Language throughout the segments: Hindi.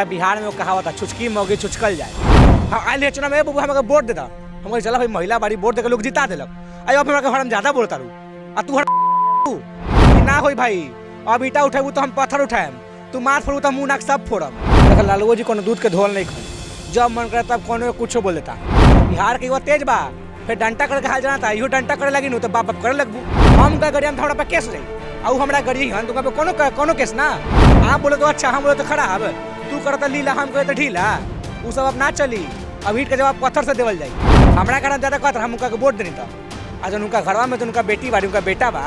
हमारा बिहार में वो कहावत है छुचकी मोगी छुचकल जाए आई आयल चुनाव में बबू हमारे वोट देता हम चला भाई महिला बारी वोट देकर लोग जिता दिलक आई अब हमारे घर हरम ज्यादा बोलता रू आ तू हर ना हो भाई अब ईटा उठेबू तो हम पत्थर उठाएम तू मार फोड़ू तो मुँह नाक सब फोड़म देखा लालू जी को दूध के धोल नहीं खोल जब मन करे तब कोनो कुछ बोल देता बिहार के युवा तेज बा फिर डंटा करके हाल जाना था इहो डंटा करे लगी तो बाप बाप करे लगबू हम का गड़िया में हमारा पे केस ले और हमारा गरीब हम तो कोनो केस ना आप बोले तो अच्छा हम बोले तो खराब तू कर लीला हम कहते ढीला उ सब अब ना चली अब हिट के जवाब पत्थर से देवल जाए हमारा कारण ज्यादा कहते हम उनका वोट देने था तो। आज उनका घरवा में तो उनका बेटी बाड़ी उनका बेटा बा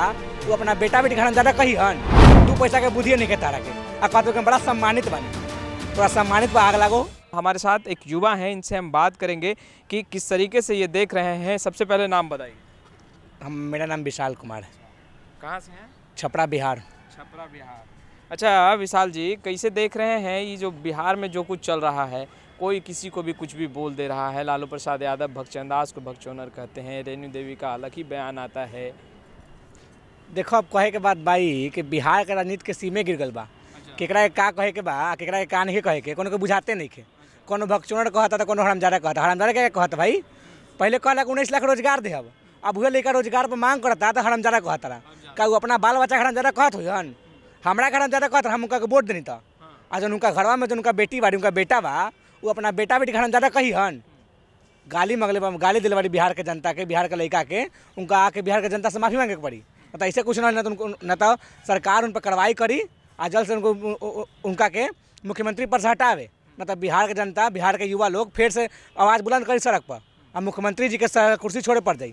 तू अपना बेटा बेटी कारण ज्यादा कही हन तू पैसा के बुझिए नहीं के तारा के आ कहते तो बड़ा सम्मानित बानी थोड़ा तो सम्मानित बा आग लागो हमारे साथ एक युवा है इनसे हम बात करेंगे कि किस तरीके से ये देख रहे हैं सबसे पहले नाम बताइए हम मेरा नाम विशाल कुमार है कहाँ से हैं छपरा बिहार छपरा बिहार अच्छा विशाल जी कैसे देख रहे हैं ये जो बिहार में जो कुछ चल रहा है कोई किसी को भी कुछ भी बोल दे रहा है लालू प्रसाद यादव भक्चंदास को भक्चोनर कहते हैं रेणु देवी का अलग ही बयान आता है देखो अब कहे के बाद बाई कि बिहार के राजनीति के सीमे गिर गल बा अच्छा। केकरा के का कहे के बा केकरा के का नहीं कहे के कोनो बुझाते नहीं के अच्छा। कोनो भक्चोनर कहता तो कोनो हरामजादा कहता हरमजारा क्या कहता भाई पहले कहला उन्नीस लाख रोजगार दे अब अब वह लेकर रोजगार पर मांग करता तो हरामजादा कहता रहा का अच्छा। अपना बाल बच्चा हरामजादा कहत हुई हमारा घर में ज़्यादा कहते हम उनका वोट देनी तो हाँ। आ जो उनका घरवा में जो उनका बेटी बाड़ी उनका बेटा बा वो अपना बेटा बेटी घर में ज़्यादा कही हन गाली बा गाली दिल बाड़ी बिहार के जनता के बिहार के लड़का के उनका आके बिहार के जनता से माफ़ी मांगे के पड़ी मतलब ऐसे कुछ ना तो उनको न तो सरकार उन पर कार्रवाई करी आ जल्द से उनको उनका के मुख्यमंत्री पर से हटावे मतलब बिहार के जनता बिहार के युवा लोग फिर से आवाज़ बुलंद करी सड़क पर आ मुख्यमंत्री जी के कुर्सी छोड़े पड़ जाए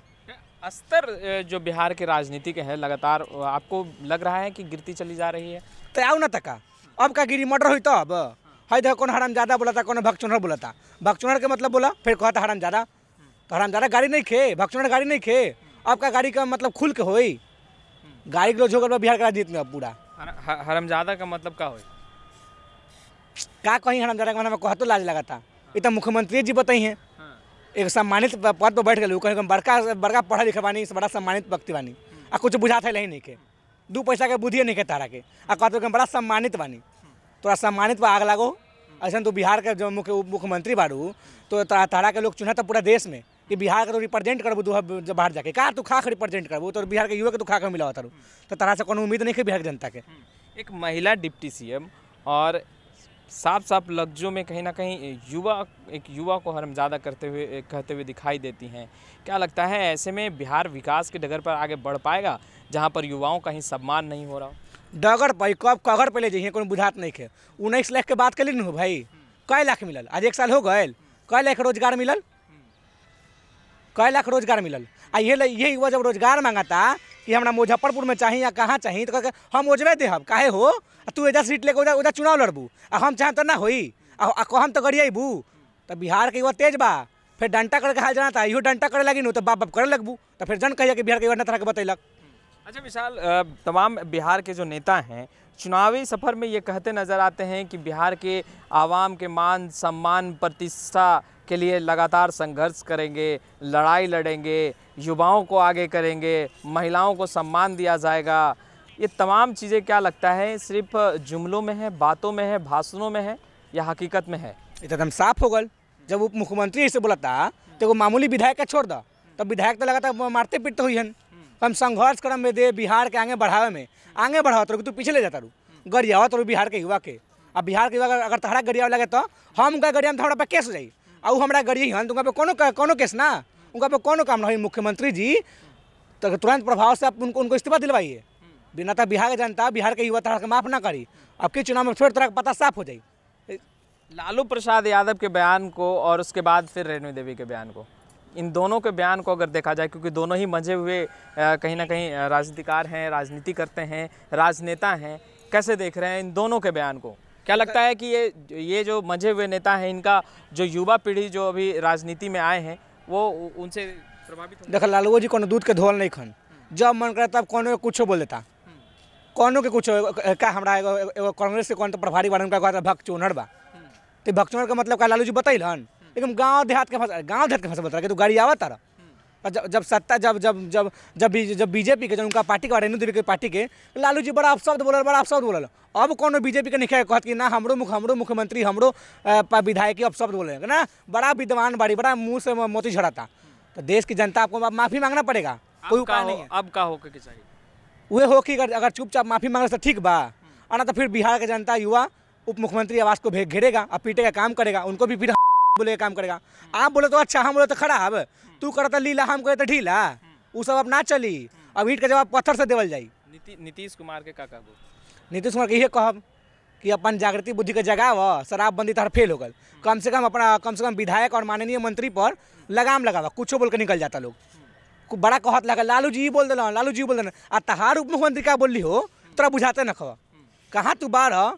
अस्तर जो बिहार के राजनीति के है लगातार आपको लग रहा है कि गिरती चली जा रही है तो आओ ना तका अब का गिरी मर्डर हुई तो अब हाई देखो कौन हराम ज़्यादा बोला था कौन भक्चुनर बोला था भक्चुनर के मतलब बोला फिर कहा था हराम ज़्यादा तो हराम ज़्यादा गाड़ी नहीं खे भक्चुनर गाड़ी नहीं खे अब का गाड़ी का मतलब खुल के हो गाड़ी के लोग गया बिहार का राजनीति में पूरा हरमजादा का मतलब का हो का कहीं ज्यादा का मतलब तो लाज लगा था ये तो मुख्यमंत्री जी बताई हैं एक सम्मानित पद पर बैठ गए कहीं बड़का बड़का पढ़ा लिखा बानी बड़ा सम्मानित व्यक्ति बानी आ कुछ बुझाते ही नहीं के दू पैसा के बुद्धिए नहीं के तारा के आ कहते बड़ा सम्मानित बानी तोरा सम्मानित पर आग लागो ऐसा तू बिहार के जो मुख्य मुख्यमंत्री बाड़ू तो तारा के लोग चुना तो पूरा देश में कि बिहार के तो रिप्रेजेंट करबू तू बाहर जाके कहा तू खाक रिप्रेजेंट करबू तो बिहार के युवा के तू खा मिला तारू तो तारा से कोई उम्मीद नहीं है बिहार के जनता के एक महिला डिप्टी सी और साफ साफ लफ्ज़ों में कहीं ना कहीं युवा एक युवा को हरम ज्यादा करते हुए कहते हुए दिखाई देती हैं क्या लगता है ऐसे में बिहार विकास के डगर पर आगे बढ़ पाएगा जहाँ पर युवाओं का ही सम्मान नहीं हो रहा डगर भाई कब कगर पहले जाइए कोई बुझात नहीं है उन्नीस लाख के बात नहीं हो भाई कई लाख मिलल आज एक साल हो गए कई लाख रोजगार मिलल कई लाख रोजगार मिलल आ ये ये युवा जब रोजगार था कि हमारा मुजफ्फरपुर में चाहिए या कहाँ चाही तो हम ओजबे देहब काहे हो तू एजा सीट लेकर उधर उधर चुनाव लड़बू आ हम चाहे तो ना हो हम तो करिएबू तो बिहार के युवा तेज बा फिर डंटा करके हाल जाना था यू डंटा करे लगी नो तो बाप बाप करे लगबू तो फिर जन कहिए कि बिहार के युवा नेता बतैलक अच्छा विशाल तमाम बिहार के जो नेता हैं चुनावी सफ़र में ये कहते नज़र आते हैं कि बिहार के आवाम के मान सम्मान प्रतिष्ठा के लिए लगातार संघर्ष करेंगे लड़ाई लड़ेंगे युवाओं को आगे करेंगे महिलाओं को सम्मान दिया जाएगा ये तमाम चीज़ें क्या लगता है सिर्फ जुमलों में है बातों में है भाषणों में है या हकीकत में है तो एकदम साफ हो गल जब उप मुख्यमंत्री इसे बोला था तो वो मामूली विधायक का छोड़ दा तब विधायक तो लगातार मारते पीटते हुई तो हम संघर्ष क्रम में दे बिहार के आगे बढ़ावे में आगे बढ़ावत तो रहो तू पीछे ले जाता रू गरियावत तो बिहार के युवा के अब बिहार के युवा अगर तहरा गरिया लगे तो हम गए गरिया में तो हमारा केस हो जाए और हमारा गरीब हन तो उनका पे कोनो कोनो केस ना उनका पे कोनो काम ना हो मुख्यमंत्री जी तो तुरंत प्रभाव से आप उनको उनको इस्तीफा दिलवाइए बिना तो बिहार के जनता बिहार के युवा तरह माफ़ ना करी अब के चुनाव में फिर तरह का पता साफ हो जाए लालू प्रसाद यादव के बयान को और उसके बाद फिर रेणु देवी के बयान को इन दोनों के बयान को अगर देखा जाए क्योंकि दोनों ही मजे हुए कहीं ना कहीं राजनीतिकार हैं राजनीति करते हैं राजनेता हैं कैसे देख रहे हैं इन दोनों के बयान को क्या लगता है कि ये ये जो मंझे हुए नेता हैं इनका जो युवा पीढ़ी जो अभी राजनीति में आए हैं वो उनसे प्रभावित देख लालू जी को दूध के धोल नहीं खन जब मन करे तब कौन कुछ बोल देता कौनों के कुछ क्या हमारा कांग्रेस के कौन तो प्रभारी बारे में कहता भक्त चोनर बा तो भक्त चुनर मतलब का मतलब क्या लालू जी बतैलन लेकिन हम्म। गाँव देहात के फसल गाँव देहात के फसल बता रहा कि तू गाड़ी आवा तारा जब जब सत्ता जब जब जब जब जब बीजेपी के जब उनका पार्टी के रेणु देवी के पार्टी के लालू जी बड़ा अपशब्द बोल बड़ा अपशब्द बोल अब को बीजेपी के निखे कहत कि ना हमरो मुख हमरो मुख्यमंत्री हमरो विधायक अपशब्द बोले ना बड़ा विद्वान बाड़ी बड़ा मुँह से मोती झड़ाता तो देश की जनता आपको माफ़ी मांगना पड़ेगा कोई उपाय नहीं अब का के चाहिए वह हो कि अगर चुपचाप माफ़ी मांगे तो ठीक बा हम्म। और ना तो फिर बिहार के जनता युवा उप मुख्यमंत्री आवास को घेरेगा और पीटे का काम करेगा उनको भी फिर बोले काम करेगा आप बोले तो अच्छा हम बोले तो खराब तू करता लीला हम करे तो ढीला वो सब अब ना चली अब ईट का जवाब पत्थर से देवल जाई नीतीश कुमार के का कहबो नीतीश कुमार के ये कहब कि अपन जागृति बुद्धि के जगाव शराबबंदी तरह फेल हो गए कम से कम अपना कम से कम विधायक और माननीय मंत्री पर लगाम लगावा कुछ बोल के निकल जाता लोग बड़ा कहत लगा लालू जी बोल दिल लालू जी बोल दिल आ तहार उप मुख्यमंत्री का बोल ली हो तोरा बुझाते न खवा कहाँ तू बारह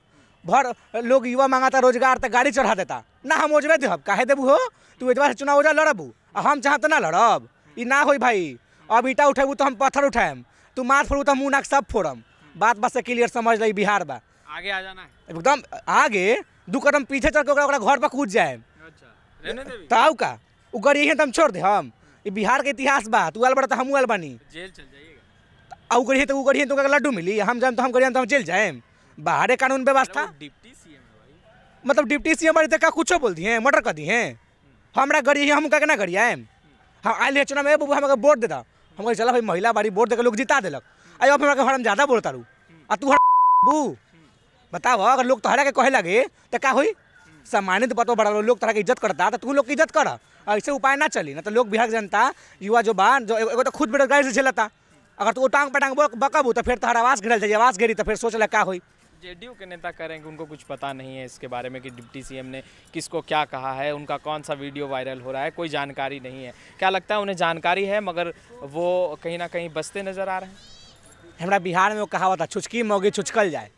भर लोग युवा मांगाता रोजगार तो गाड़ी चढ़ा देता ना हम ओजबे देव काहे देबू हो तू एतवा से चुनाव ओजा लड़बू हम चाह तो ना लड़ब इ ना हो भाई अब ईटा उठेबू तो हम पत्थर उठाएम तू मार फोड़ू तो मुँह नाक सब फोड़म बात बात से क्लियर समझ ली बिहार बा आगे आ जाना है एकदम आगे दू कदम पीछे चल के घर पर कूद जाए अच्छा का उ गरीब है तो हम छोड़ दे हम बिहार के इतिहास बा तू आल बड़ा तो हम आल जेल चल जाइएगा उ गरीब तो उ तो लड्डू मिली हम जाए तो हम गरीब तो हम जेल जाए बाहर कानून व्यवस्था मतलब डिप्टी सी एम तक तो कुछ बोल दिए मर्डर कर दिए हमारा हम्म। गरी हम का ना गरी आए हम हम्म। हाँ, आए है चुनाव में बबू हमारा वोट दा हम चल भाई महिला बारी वोट देकर लोग जिता दिलक आई अब घर हरम ज़्यादा बोलता रू हम्म। आ तू बबू बताओ अगर लोग तोहरा के कहे लगे तो क्या हुई सम्मानित बतो बड़ा लोग तरह की इज्जत करता तो तू लोग की इज्जत कर ऐसे उपाय ना चली ना तो लोग बिहार जनता युवा जो बा जो एगो तो खुद बेरोजगारी से झेलता अगर तू टांग पटांग बकबू तो फिर तोहरा आवास घेरल जाए आवास घेरी तो फिर सोचल का हुई जेडीयू के नेता कह रहे हैं कि उनको कुछ पता नहीं है इसके बारे में कि डिप्टी सीएम ने किसको क्या कहा है उनका कौन सा वीडियो वायरल हो रहा है कोई जानकारी नहीं है क्या लगता है उन्हें जानकारी है मगर वो कहीं ना कहीं बसते नजर आ रहे हैं हमारा बिहार में वो कहावत है छुचकी मोगी छुचकल जाए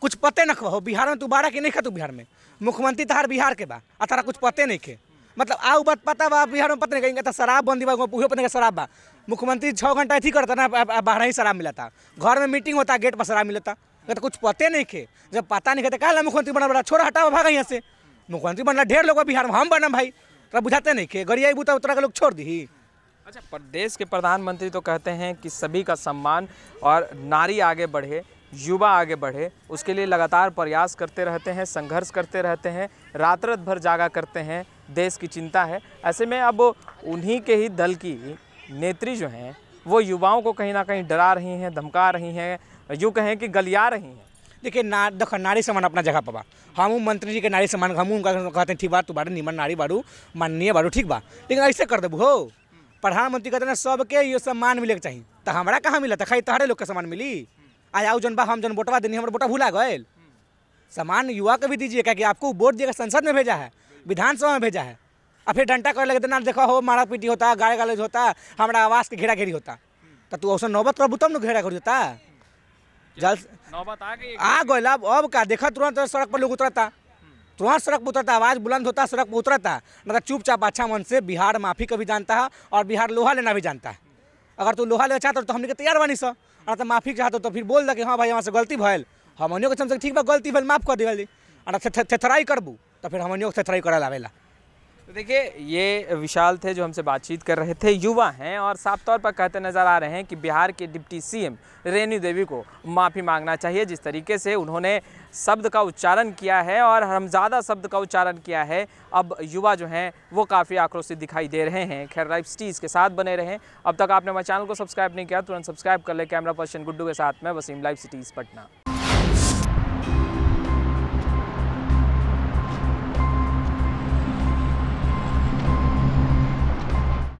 कुछ पते ना हो बिहार में तू बारा के नहीं खा तू बिहार में मुख्यमंत्री तो बिहार के बा आ तारा कुछ पते नहीं खे मतलब आऊ बात पता बा बिहार में पता नहीं कहीं शराब बंदी बा नहीं पता शराब बा मुख्यमंत्री छः घंटा अथी करता ना बाहर ही शराब मिलता घर में मीटिंग होता गेट पर शराब मिलता तो कुछ पते नहीं थे जब पता नहीं खे तो कहा मुख्यमंत्री बना बड़ा छोड़ा हटा भागा यहाँ से मुख्यमंत्री बनना ढेर लोग बिहार में हम बना भाई तो बुझाते नहीं खे गरियाई बूता उतरा के लोग छोड़ दी अच्छा प्रदेश के प्रधानमंत्री तो कहते हैं कि सभी का सम्मान और नारी आगे बढ़े युवा आगे बढ़े उसके लिए लगातार प्रयास करते रहते हैं संघर्ष करते रहते हैं रात रात भर जागा करते हैं देश की चिंता है ऐसे में अब उन्हीं के ही दल की नेत्री जो हैं वो युवाओं को कहीं ना कहीं डरा रही हैं धमका रही हैं यूँ कहें कि गलिया रही हैं देखिए ना देखो नारी सम्मान अपना जगह पर बा हम मंत्री जी के नारी सम्मान हम उनका कहते हैं ठीक बा तू बारू निमन नारी बारू माननीय बारू ठीक बा लेकिन ऐसे कर देबू हो प्रधानमंत्री कहते हैं सबके ये सम्मान मिले के चाहिए तो हमारा कहाँ मिला था खाई तहरे लोग के सम्मान मिली आज आओ जन बा हम जन वोटवा देनी हमारे वोटा भूला गए हम्म। सम्मान युवा को भी दीजिए क्या कि आपको वोट दिएगा संसद में भेजा है विधानसभा में भेजा है आ फिर डंटा करे लगे ना देखो हो मारा पीटी होता गाड़ी गालेज होता हमारा आवास के घेरा घेरी होता तो तू ऐसा नौबत करबू तब न घेरा घेरी होता जल नौबत आ गई आ अब अब का देखा तुरंत सड़क पर लोग उतरता तुरंत सड़क पर उतरता आवाज़ बुलंद होता सड़क पर उतरता ना तो चुपचाप अच्छा मन से बिहार माफ़ी का भी जानता है और बिहार लोहा लेना भी जानता है अगर तू लोहा लेना चाहता तो हमने के तैयार बनी सर अगर तो माफ़ी चाहते तो फिर बोल दे कि हाँ भाई हमारे गलती भैल हम के ठीक बा गलती भैल माफ़ कर दे अगर थेथराई करबू तो फिर हमनियों थेथराई करा लावेला तो देखिए ये विशाल थे जो हमसे बातचीत कर रहे थे युवा हैं और साफ तौर पर कहते नज़र आ रहे हैं कि बिहार के डिप्टी सीएम रेणु देवी को माफ़ी मांगना चाहिए जिस तरीके से उन्होंने शब्द का उच्चारण किया है और हम ज्यादा शब्द का उच्चारण किया है अब युवा जो हैं वो काफ़ी आक्रोशित दिखाई दे रहे हैं खैर लाइफ स्टीज के साथ बने रहें अब तक आपने हमारे चैनल को सब्सक्राइब नहीं किया तुरंत सब्सक्राइब कर ले कैमरा पर्सन गुड्डू के साथ में वसीम लाइव सिटीज़ पटना